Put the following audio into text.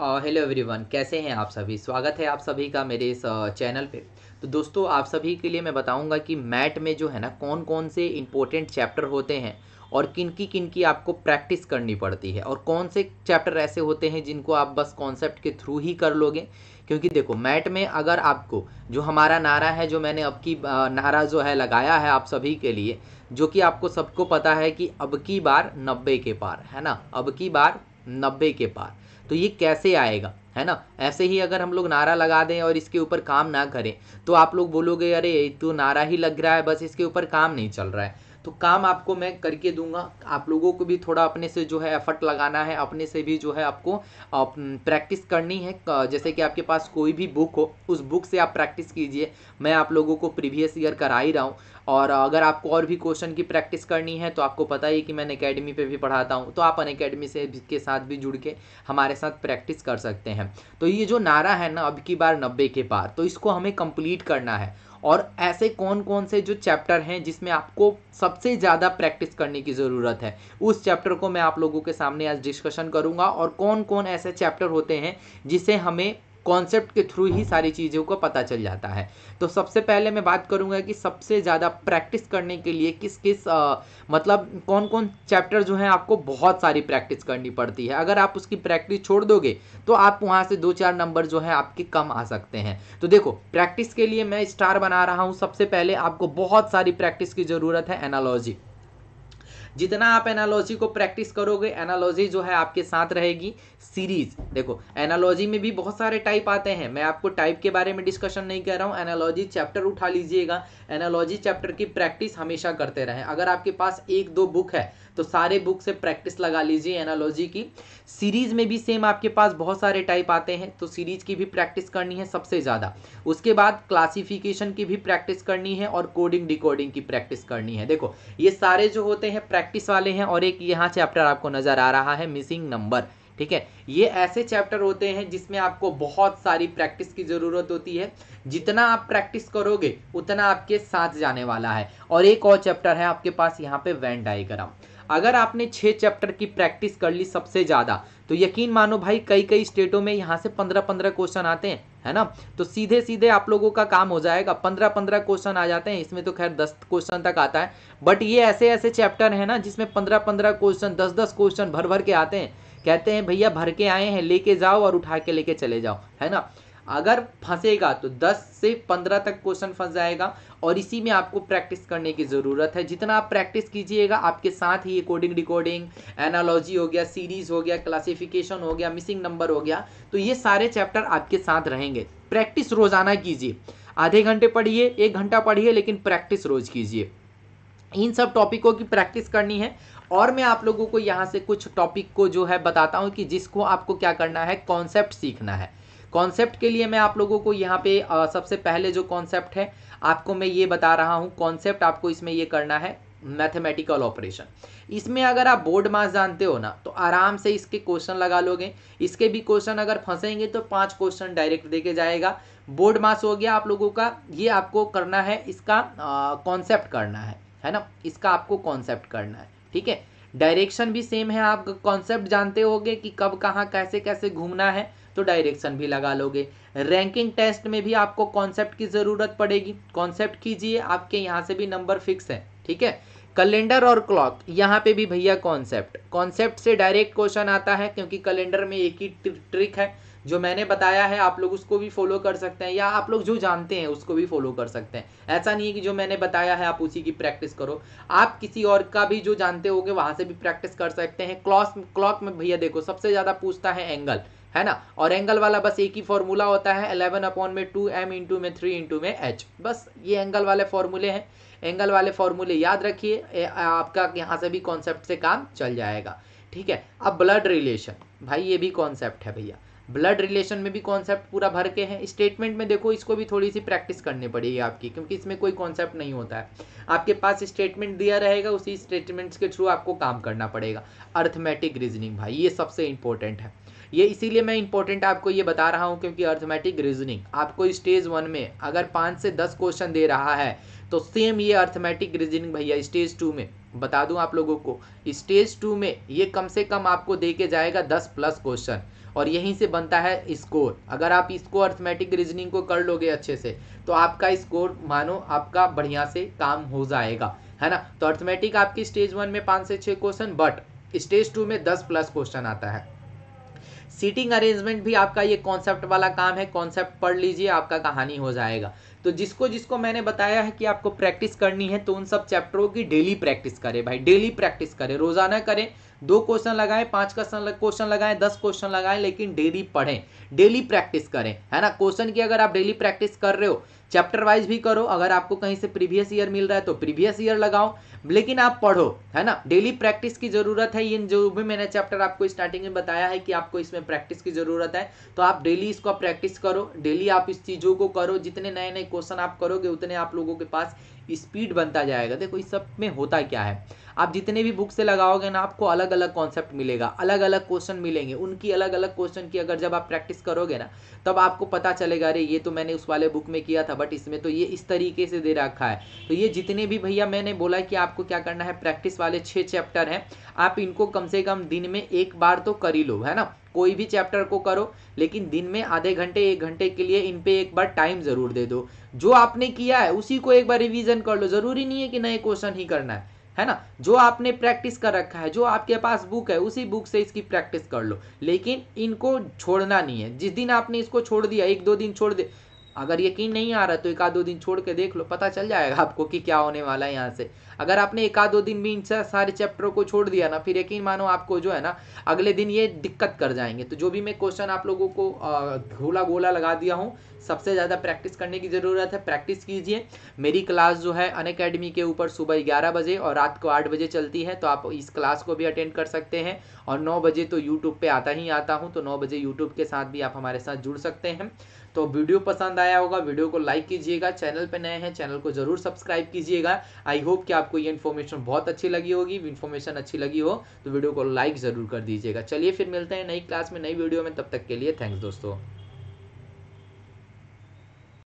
hello everyone कैसे हैं आप सभी स्वागत है आप सभी का मेरे इस चैनल पे तो दोस्तों आप सभी के लिए मैं बताऊंगा कि मैट में जो है ना कौन कौन से इम्पोर्टेंट चैप्टर होते हैं और किन की किन की आपको प्रैक्टिस करनी पड़ती है और कौन से चैप्टर ऐसे होते हैं जिनको आप बस कॉन्सेप्ट के थ्रू ही कर लोगे क्योंकि देखो मैट में अगर आपको जो हमारा नारा है जो मैंने अब की नारा जो है लगाया है आप सभी के लिए जो कि आपको सबको पता है कि अब की बार नब्बे के पार है ना अब की बार नब्बे के पार तो ये कैसे आएगा है ना ऐसे ही अगर हम लोग नारा लगा दें और इसके ऊपर काम ना करें तो आप लोग बोलोगे अरे तो नारा ही लग रहा है बस इसके ऊपर काम नहीं चल रहा है तो काम आपको मैं करके दूंगा आप लोगों को भी थोड़ा अपने से जो है एफर्ट लगाना है अपने से भी जो है आपको प्रैक्टिस करनी है जैसे कि आपके पास कोई भी बुक हो उस बुक से आप प्रैक्टिस कीजिए मैं आप लोगों को प्रीवियस ईयर करा ही रहा हूँ और अगर आपको और भी क्वेश्चन की प्रैक्टिस करनी है तो आपको पता ही कि मैं अकेडमी पर भी पढ़ाता हूँ तो आप अन अकेडमी से के साथ भी जुड़ के हमारे साथ प्रैक्टिस कर सकते हैं तो ये जो नारा है ना अब की बार नब्बे के पार तो इसको हमें कंप्लीट करना है और ऐसे कौन कौन से जो चैप्टर हैं जिसमें आपको सबसे ज़्यादा प्रैक्टिस करने की ज़रूरत है उस चैप्टर को मैं आप लोगों के सामने आज डिस्कशन करूँगा और कौन कौन ऐसे चैप्टर होते हैं जिसे हमें कॉन्सेप्ट के थ्रू ही सारी चीज़ों का पता चल जाता है तो सबसे पहले मैं बात करूँगा कि सबसे ज़्यादा प्रैक्टिस करने के लिए किस किस आ, मतलब कौन कौन चैप्टर जो है आपको बहुत सारी प्रैक्टिस करनी पड़ती है अगर आप उसकी प्रैक्टिस छोड़ दोगे तो आप वहाँ से दो चार नंबर जो हैं आपके कम आ सकते हैं तो देखो प्रैक्टिस के लिए मैं स्टार बना रहा हूँ सबसे पहले आपको बहुत सारी प्रैक्टिस की ज़रूरत है एनालॉजी जितना आप एनालॉजी को प्रैक्टिस करोगे एनालॉजी जो है आपके साथ रहेगी सीरीज देखो एनालॉजी में भी बहुत सारे टाइप आते हैं मैं आपको टाइप के बारे में डिस्कशन नहीं कर रहा हूँ एनालॉजी चैप्टर उठा लीजिएगा एनालॉजी चैप्टर की प्रैक्टिस हमेशा करते रहें अगर आपके पास एक दो बुक है तो सारे बुक से प्रैक्टिस लगा लीजिए एनालॉजी की सीरीज में भी सेम आपके पास बहुत सारे टाइप आते हैं तो सीरीज की भी प्रैक्टिस करनी है सबसे ज़्यादा उसके बाद क्लासिफिकेशन की भी प्रैक्टिस करनी है और कोडिंग डिकोडिंग की प्रैक्टिस करनी है देखो ये सारे जो होते हैं प्रैक्टिस प्रैक्टिस वाले हैं और एक यहाँ चैप्टर आपको नज़र आ रहा है मिसिंग नंबर ठीक है ये ऐसे चैप्टर होते हैं जिसमें आपको बहुत सारी प्रैक्टिस की ज़रूरत होती है जितना आप प्रैक्टिस करोगे उतना आपके साथ जाने वाला है और एक और चैप्टर है आपके पास यहाँ पे वैन डायग्राम अगर आपने छह चैप्टर की प्रैक्टिस कर ली सबसे ज़्यादा तो यकीन मानो भाई कई कई स्टेटों में यहाँ से पंद्रह पंद्रह क्वेश्चन आते हैं है ना तो सीधे सीधे आप लोगों का काम हो जाएगा पंद्रह पंद्रह क्वेश्चन आ जाते हैं इसमें तो खैर दस क्वेश्चन तक आता है बट ये ऐसे ऐसे चैप्टर है ना जिसमें पंद्रह पंद्रह क्वेश्चन दस दस क्वेश्चन भर भर के आते हैं कहते हैं भैया भर के आए हैं लेके जाओ और उठा के लेके चले जाओ है ना अगर फंसेगा तो 10 से 15 तक क्वेश्चन फंस जाएगा और इसी में आपको प्रैक्टिस करने की ज़रूरत है जितना आप प्रैक्टिस कीजिएगा आपके साथ ही कोडिंग रिकॉर्डिंग एनालॉजी हो गया सीरीज हो गया क्लासिफिकेशन हो गया मिसिंग नंबर हो गया तो ये सारे चैप्टर आपके साथ रहेंगे प्रैक्टिस रोज़ाना कीजिए आधे घंटे पढ़िए एक घंटा पढ़िए लेकिन प्रैक्टिस रोज़ कीजिए इन सब टॉपिकों की प्रैक्टिस करनी है और मैं आप लोगों को यहाँ से कुछ टॉपिक को जो है बताता हूँ कि जिसको आपको क्या करना है कॉन्सेप्ट सीखना है कॉन्सेप्ट के लिए मैं आप लोगों को यहाँ पे आ, सबसे पहले जो कॉन्सेप्ट है आपको मैं ये बता रहा हूँ कॉन्सेप्ट आपको इसमें ये करना है मैथमेटिकल ऑपरेशन इसमें अगर आप बोर्ड मास जानते हो ना तो आराम से इसके क्वेश्चन लगा लोगे इसके भी क्वेश्चन अगर फंसेंगे तो पांच क्वेश्चन डायरेक्ट देके जाएगा बोर्ड मास हो गया आप लोगों का ये आपको करना है इसका कॉन्सेप्ट करना है है ना इसका आपको कॉन्सेप्ट करना है ठीक है डायरेक्शन भी सेम है आप कॉन्सेप्ट जानते होगे कि कब कहाँ कैसे कैसे घूमना है तो डायरेक्शन भी लगा लोगे रैंकिंग टेस्ट में भी आपको कॉन्सेप्ट की ज़रूरत पड़ेगी कॉन्सेप्ट कीजिए आपके यहाँ से भी नंबर फिक्स है ठीक है कैलेंडर और क्लॉक यहाँ पे भी भैया कॉन्सेप्ट कॉन्सेप्ट से डायरेक्ट क्वेश्चन आता है क्योंकि कैलेंडर में एक ही ट्रिक है जो मैंने बताया है आप लोग उसको भी फॉलो कर सकते हैं या आप लोग जो जानते हैं उसको भी फॉलो कर सकते हैं ऐसा नहीं है कि जो मैंने बताया है आप उसी की प्रैक्टिस करो आप किसी और का भी जो जानते होगे वहां से भी प्रैक्टिस कर सकते हैं क्लॉस क्लॉक में भैया देखो सबसे ज़्यादा पूछता है एंगल है ना और एंगल वाला बस एक ही फॉर्मूला होता है अलेवन अपॉन में टू एम इंटू में थ्री इंटू में एच बस ये एंगल वाले फॉर्मूले हैं एंगल वाले फॉर्मूले याद रखिए आपका यहाँ से भी कॉन्सेप्ट से काम चल जाएगा ठीक है अब ब्लड रिलेशन भाई ये भी कॉन्सेप्ट है भैया ब्लड रिलेशन में भी कॉन्सेप्ट पूरा भर के हैं स्टेटमेंट में देखो इसको भी थोड़ी सी प्रैक्टिस करनी पड़ेगी आपकी क्योंकि इसमें कोई कॉन्सेप्ट नहीं होता है आपके पास स्टेटमेंट दिया रहेगा उसी स्टेटमेंट्स के थ्रू आपको काम करना पड़ेगा अर्थमेटिक रीजनिंग भाई ये सबसे इंपॉर्टेंट है ये इसीलिए मैं इंपॉर्टेंट आपको ये बता रहा हूँ क्योंकि अर्थमेटिक रीजनिंग आपको स्टेज वन में अगर पाँच से दस क्वेश्चन दे रहा है तो सेम ये अर्थमेटिक रीजनिंग भैया स्टेज टू में बता दूं आप लोगों को स्टेज टू में ये कम से कम आपको दे के जाएगा दस प्लस क्वेश्चन और यहीं से बनता है स्कोर अगर आप इसको अर्थमेटिक रीजनिंग को कर लोगे अच्छे से तो आपका स्कोर मानो आपका बढ़िया से काम हो जाएगा है ना तो अर्थमेटिक आपकी स्टेज वन में पाँच से छः क्वेश्चन बट स्टेज टू में दस प्लस क्वेश्चन आता है सीटिंग अरेंजमेंट भी आपका ये कॉन्सेप्ट वाला काम है कॉन्सेप्ट पढ़ लीजिए आपका कहानी हो जाएगा तो जिसको जिसको मैंने बताया है कि आपको प्रैक्टिस करनी है तो उन सब चैप्टरों की डेली प्रैक्टिस करें भाई डेली प्रैक्टिस करें रोजाना करें दो क्वेश्चन लगाएं पांच क्वेश्चन क्वेश्चन लगाएं दस क्वेश्चन लगाएं लेकिन डेली पढ़ें डेली प्रैक्टिस करें है ना क्वेश्चन की अगर आप डेली प्रैक्टिस कर रहे हो चैप्टर वाइज भी करो अगर आपको कहीं से प्रीवियस ईयर मिल रहा है तो प्रीवियस ईयर लगाओ लेकिन आप पढ़ो है ना डेली प्रैक्टिस की जरूरत है इन जो भी मैंने चैप्टर आपको स्टार्टिंग में बताया है कि आपको इसमें प्रैक्टिस की जरूरत है तो आप डेली इसको प्रैक्टिस करो डेली आप इस चीज़ों को करो जितने नए नए क्वेश्चन आप करोगे उतने आप लोगों के पास स्पीड बनता जाएगा देखो इस सब में होता क्या है आप जितने भी बुक से लगाओगे ना आपको अलग अलग कॉन्सेप्ट मिलेगा अलग अलग क्वेश्चन मिलेंगे उनकी अलग अलग क्वेश्चन की अगर जब आप प्रैक्टिस करोगे ना तब आपको पता चलेगा अरे ये तो मैंने उस वाले बुक में किया था बट इसमें तो ये इस तरीके से दे रखा है तो ये जितने भी भैया मैंने बोला कि आपको क्या करना है प्रैक्टिस वाले छः चैप्टर हैं आप इनको कम से कम दिन में एक बार तो कर ही लो है ना कोई भी चैप्टर को करो लेकिन दिन में आधे घंटे एक घंटे के लिए इन पे एक बार टाइम ज़रूर दे दो जो आपने किया है उसी को एक बार रिवीजन कर लो ज़रूरी नहीं है कि नए क्वेश्चन ही करना है है ना जो आपने प्रैक्टिस कर रखा है जो आपके पास बुक है उसी बुक से इसकी प्रैक्टिस कर लो लेकिन इनको छोड़ना नहीं है जिस दिन आपने इसको छोड़ दिया एक दो दिन छोड़ दे अगर यकीन नहीं आ रहा तो एक आध दो दिन छोड़ के देख लो पता चल जाएगा आपको कि क्या होने वाला है यहाँ से अगर आपने एक आध दो दिन भी इन सारे चैप्टरों को छोड़ दिया ना फिर यकीन मानो आपको जो है ना अगले दिन ये दिक्कत कर जाएंगे तो जो भी मैं क्वेश्चन आप लोगों को घोला गोला लगा दिया हूँ सबसे ज़्यादा प्रैक्टिस करने की ज़रूरत है प्रैक्टिस कीजिए मेरी क्लास जो है अन के ऊपर सुबह ग्यारह बजे और रात को आठ बजे चलती है तो आप इस क्लास को भी अटेंड कर सकते हैं और नौ बजे तो यूट्यूब पर आता ही आता हूँ तो नौ बजे यूट्यूब के साथ भी आप हमारे साथ जुड़ सकते हैं तो वीडियो पसंद आया होगा वीडियो को लाइक कीजिएगा चैनल पर नए हैं चैनल को जरूर सब्सक्राइब कीजिएगा आई होप कि आपको ये इन्फॉर्मेशन बहुत अच्छी लगी होगी इन्फॉर्मेशन अच्छी लगी हो तो वीडियो को लाइक जरूर कर दीजिएगा चलिए फिर मिलते हैं नई क्लास में नई वीडियो में तब तक के लिए थैंक्स दोस्तों